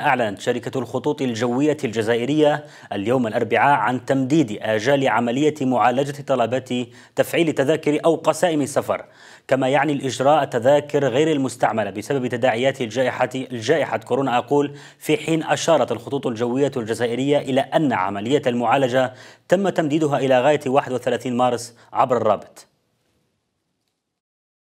أعلنت شركة الخطوط الجوية الجزائرية اليوم الأربعاء عن تمديد آجال عملية معالجة طلبات تفعيل تذاكر أو قسائم السفر كما يعني الإجراء تذاكر غير المستعملة بسبب تداعيات الجائحة الجائحة كورونا أقول في حين أشارت الخطوط الجوية الجزائرية إلى أن عملية المعالجة تم تمديدها إلى غاية 31 مارس عبر الرابط